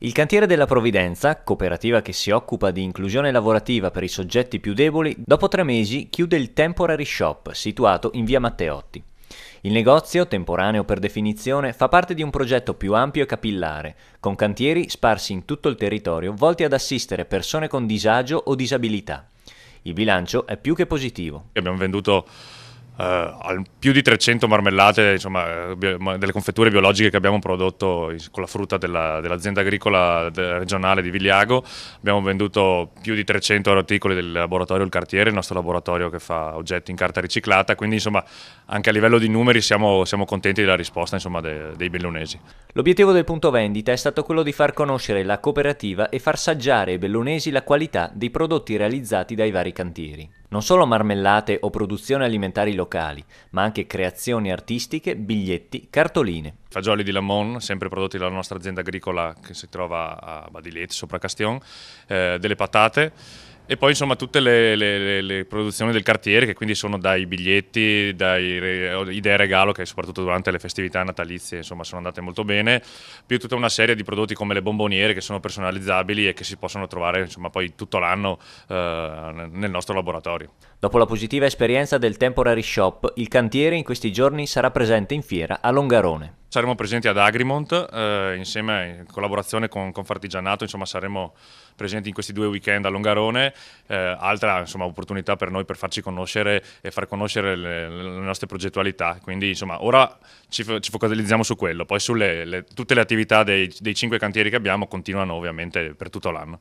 Il cantiere della Provvidenza, cooperativa che si occupa di inclusione lavorativa per i soggetti più deboli, dopo tre mesi chiude il Temporary Shop, situato in via Matteotti. Il negozio, temporaneo per definizione, fa parte di un progetto più ampio e capillare, con cantieri sparsi in tutto il territorio volti ad assistere persone con disagio o disabilità. Il bilancio è più che positivo. Abbiamo venduto Uh, più di 300 marmellate, insomma, eh, delle confetture biologiche che abbiamo prodotto con la frutta della, dell'azienda agricola regionale di Vigliago. Abbiamo venduto più di 300 articoli del laboratorio Il Cartiere, il nostro laboratorio che fa oggetti in carta riciclata. Quindi, insomma, anche a livello di numeri siamo, siamo contenti della risposta insomma, de, dei bellunesi. L'obiettivo del punto vendita è stato quello di far conoscere la cooperativa e far saggiare ai bellunesi la qualità dei prodotti realizzati dai vari cantieri. Non solo marmellate o produzioni alimentari locali, locali, ma anche creazioni artistiche, biglietti, cartoline. Fagioli di Lamon, sempre prodotti dalla nostra azienda agricola che si trova a Badiletti, sopra Castion, eh, delle patate e poi insomma tutte le, le, le, produzioni del quartiere che quindi sono dai biglietti, dai re, idee regalo che soprattutto durante le festività natalizie insomma sono andate molto bene, più tutta una serie di prodotti come le bomboniere che sono personalizzabili e che si possono trovare insomma poi tutto l'anno eh, nel nostro laboratorio. Dopo la positiva esperienza del Temporary Shop, il cantiere in questi giorni sarà presente in fiera a Longarone saremo presenti ad Agrimont eh, insieme in collaborazione con Confartigianato, insomma saremo presenti in questi due weekend a Longarone, eh, altra insomma, opportunità per noi per farci conoscere e far conoscere le, le nostre progettualità, quindi insomma ora ci, ci focalizziamo su quello, poi sulle le, tutte le attività dei, dei cinque cantieri che abbiamo continuano ovviamente per tutto l'anno.